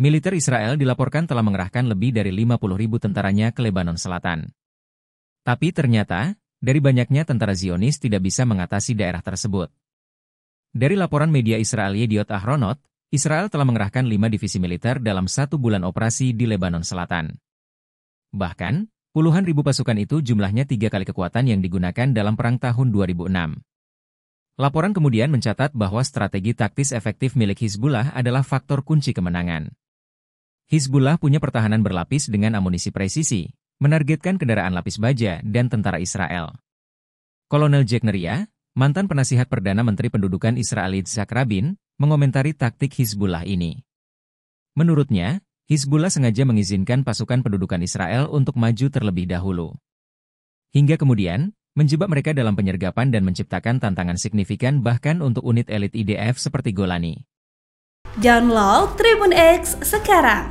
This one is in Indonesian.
militer Israel dilaporkan telah mengerahkan lebih dari 50 ribu tentaranya ke Lebanon Selatan. Tapi ternyata, dari banyaknya tentara Zionis tidak bisa mengatasi daerah tersebut. Dari laporan media Israel Yediot Ahronot, Israel telah mengerahkan lima divisi militer dalam satu bulan operasi di Lebanon Selatan. Bahkan, puluhan ribu pasukan itu jumlahnya tiga kali kekuatan yang digunakan dalam perang tahun 2006. Laporan kemudian mencatat bahwa strategi taktis efektif milik Hizbullah adalah faktor kunci kemenangan. Hizbullah punya pertahanan berlapis dengan amunisi presisi, menargetkan kendaraan lapis baja dan tentara Israel. Kolonel Jack Neria, mantan penasihat Perdana Menteri Pendudukan Israel Yitzhak Rabin, mengomentari taktik Hizbullah ini. Menurutnya, Hizbullah sengaja mengizinkan pasukan pendudukan Israel untuk maju terlebih dahulu. Hingga kemudian, menjebak mereka dalam penyergapan dan menciptakan tantangan signifikan bahkan untuk unit elit IDF seperti Golani. Download Tribun X sekarang